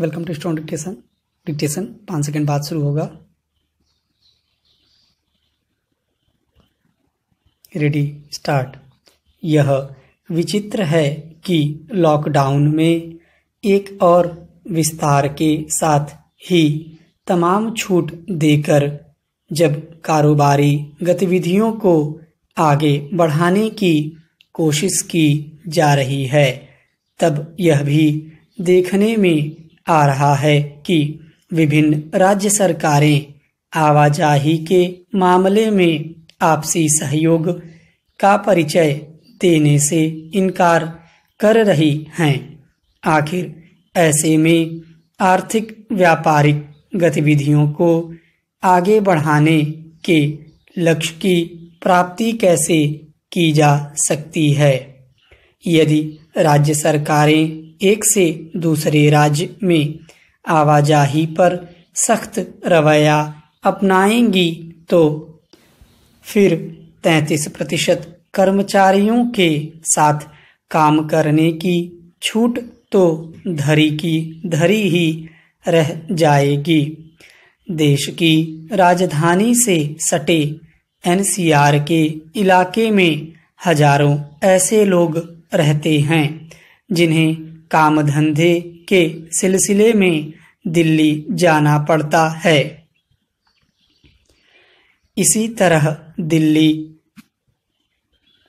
welcome to student dictation dictation पाँच second बाद शुरू होगा रेडी स्टार्ट यह विचित्र है कि लॉकडाउन में एक और विस्तार के साथ ही तमाम छूट देकर जब कारोबारी गतिविधियों को आगे बढ़ाने की कोशिश की जा रही है तब यह भी देखने में आ रहा है कि विभिन्न राज्य सरकारें आवाजाही के मामले में आपसी सहयोग का परिचय देने से इनकार कर रही हैं आखिर ऐसे में आर्थिक व्यापारिक गतिविधियों को आगे बढ़ाने के लक्ष्य की प्राप्ति कैसे की जा सकती है यदि राज्य सरकारें एक से दूसरे राज्य में आवाजाही पर सख्त रवैया अपनाएंगी तो फिर 33 प्रतिशत कर्मचारियों के साथ काम करने की छूट तो धरी की धरी ही रह जाएगी देश की राजधानी से सटे एनसीआर के इलाके में हजारों ऐसे लोग रहते हैं जिन्हें काम धंधे के सिलसिले में दिल्ली जाना पड़ता है इसी तरह दिल्ली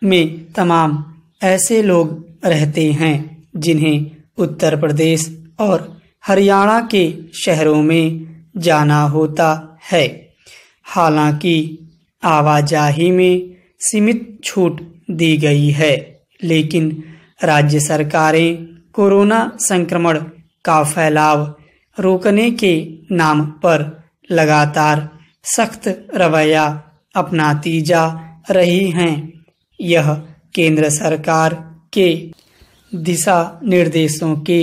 में तमाम ऐसे लोग रहते हैं जिन्हें उत्तर प्रदेश और हरियाणा के शहरों में जाना होता है हालांकि आवाजाही में सीमित छूट दी गई है लेकिन राज्य सरकारें कोरोना संक्रमण का फैलाव रोकने के नाम पर लगातार सख्त रवैया अपनाती जा रही हैं यह केंद्र सरकार के दिशा निर्देशों के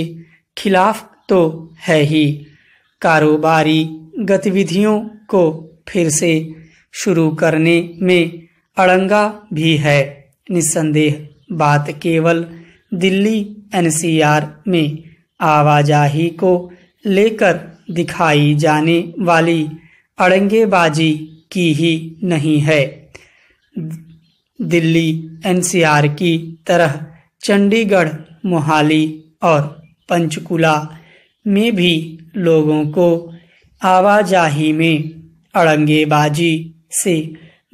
खिलाफ तो है ही कारोबारी गतिविधियों को फिर से शुरू करने में अड़ंगा भी है निस्संदेह बात केवल दिल्ली एनसीआर में आवाजाही को लेकर दिखाई जाने वाली अड़ंगेबाजी की ही नहीं है दिल्ली एनसीआर की तरह चंडीगढ़ मोहाली और पंचकुला में भी लोगों को आवाजाही में अड़ंगेबाजी से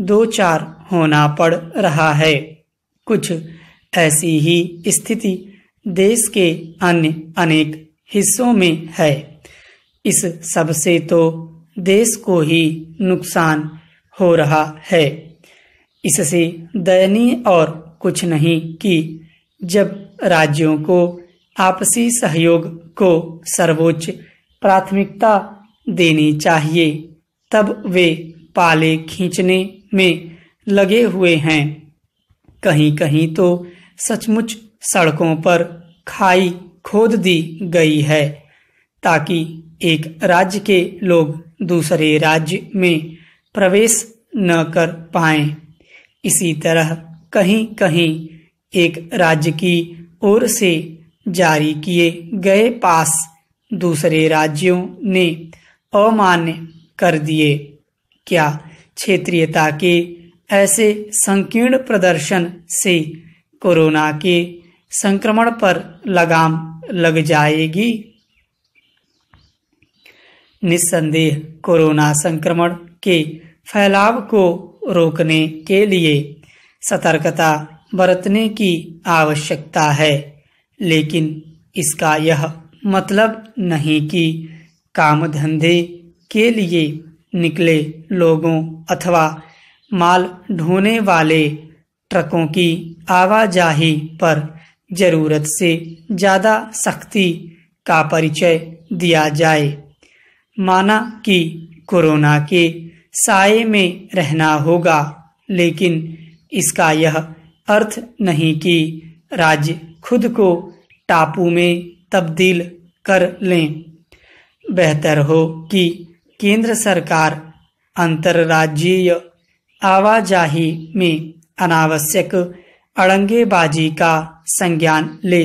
दो चार होना पड़ रहा है कुछ ऐसी ही स्थिति देश के अन्य अनेक हिस्सों में है इस सब से तो देश को ही नुकसान हो रहा है इससे दयनीय और कुछ नहीं कि जब राज्यों को आपसी सहयोग को सर्वोच्च प्राथमिकता देनी चाहिए तब वे पाले खींचने में लगे हुए हैं कहीं कहीं तो सचमुच सड़कों पर खाई खोद दी गई है ताकि एक राज्य के लोग दूसरे राज्य में प्रवेश न कर पाए इसी तरह कहीं कहीं एक राज्य की ओर से जारी किए गए पास दूसरे राज्यों ने अमान्य कर दिए क्या क्षेत्रीयता के ऐसे संकीर्ण प्रदर्शन से कोरोना के संक्रमण पर लगाम लग जाएगी निस्संदेह कोरोना संक्रमण के फैलाव को रोकने के लिए सतर्कता बरतने की आवश्यकता है लेकिन इसका यह मतलब नहीं कि काम धंधे के लिए निकले लोगों अथवा माल ढोने वाले ट्रकों की आवाजाही पर जरूरत से ज़्यादा सख्ती का परिचय दिया जाए माना कि कोरोना के साय में रहना होगा लेकिन इसका यह अर्थ नहीं कि राज्य खुद को टापू में तब्दील कर लें बेहतर हो कि केंद्र सरकार अंतर्राज्यीय आवाजाही में अनावश्यक अड़ंगेबाजी का संज्ञान ले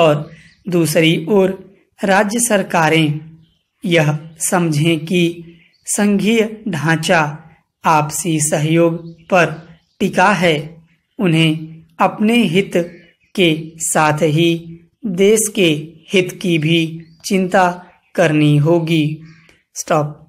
और दूसरी ओर राज्य सरकारें यह समझें कि संघीय ढांचा आपसी सहयोग पर टिका है उन्हें अपने हित के साथ ही देश के हित की भी चिंता करनी होगी स्टॉप